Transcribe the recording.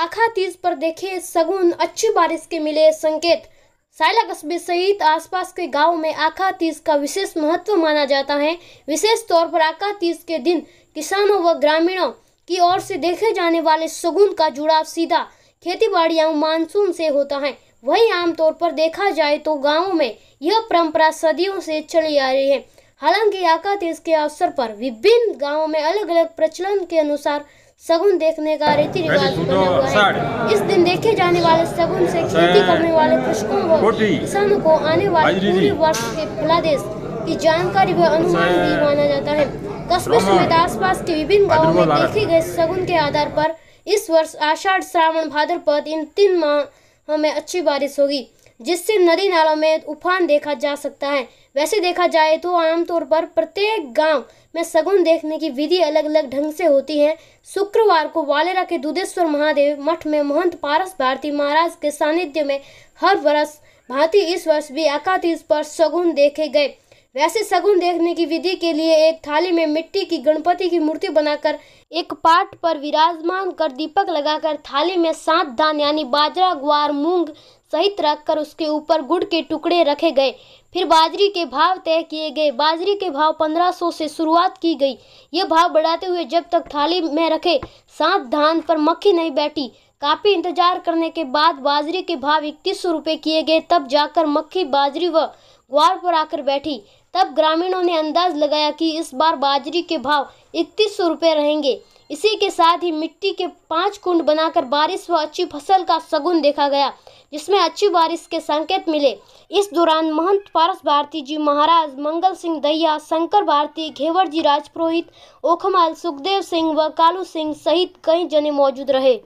आखा तीज पर देखे सगुन अच्छी बारिश के मिले संकेत सायला कस्बे सहित आसपास के गांव में आखा तीज का विशेष महत्व माना जाता है विशेष तौर पर आखा तीज के दिन किसानों व ग्रामीणों की ओर से देखे जाने वाले सगुन का जुड़ाव सीधा खेती बाड़ी एवं मानसून से होता है वही आमतौर पर देखा जाए तो गाँव में यह परंपरा सदियों से चली आ रही है हालांकि आका तीज के अवसर पर विभिन्न गाँवों में अलग अलग प्रचलन के अनुसार सगुन देखने का रीति रिवाज बना हुआ है इस दिन देखे जाने वाले सगुन से खेती करने वाले कृषकों व किसानों को आने वाले पूरे वर्ष के फलादेश की जानकारी व अनुमान भी माना जाता है कस्बे समेत आसपास के विभिन्न गाँव में देखे गए सगुन के आधार पर इस वर्ष आषाढ़ श्रावण भाद्रपद इन तीन माह में अच्छी बारिश होगी जिससे नदी नालों में उफान देखा जा सकता है वैसे देखा जाए तो आमतौर पर प्रत्येक गांव में सगुन देखने की विधि अलग अलग ढंग से होती है शुक्रवार को वालेरा के दुधेश्वर महादेव मठ में महंत पारस भारती महाराज के सानिध्य में हर वर्ष भांति इस वर्ष भी अकातीस पर सगुन देखे गए वैसे सगुन देखने की विधि के लिए एक थाली में मिट्टी की गणपति की मूर्ति बनाकर एक पाट पर विराजमान कर दीपक लगाकर थाली में सात धान यानी बाजरा ग्वार मूंग सहित रखकर उसके ऊपर गुड़ के टुकड़े रखे गए फिर बाजरी के भाव तय किए गए बाजरी के भाव 1500 से शुरुआत की गई ये भाव बढ़ाते हुए जब तक थाली में रखे सात धान पर मक्खी नहीं बैठी काफ़ी इंतजार करने के बाद बाजरी के भाव इकतीस सौ रुपये किए गए तब जाकर मक्खी बाजरी व ग्वार पर आकर बैठी तब ग्रामीणों ने अंदाज लगाया कि इस बार बाजरी के भाव इकतीस सौ रुपये रहेंगे इसी के साथ ही मिट्टी के पाँच कुंड बनाकर बारिश व अच्छी फसल का शगुन देखा गया जिसमें अच्छी बारिश के संकेत मिले इस दौरान महंत पारस भारती जी महाराज मंगल सिंह दहिया शंकर भारती घेवर जी राजपुरोहित ओखमाल सुखदेव सिंह व कालू सिंह सहित कई जने मौजूद रहे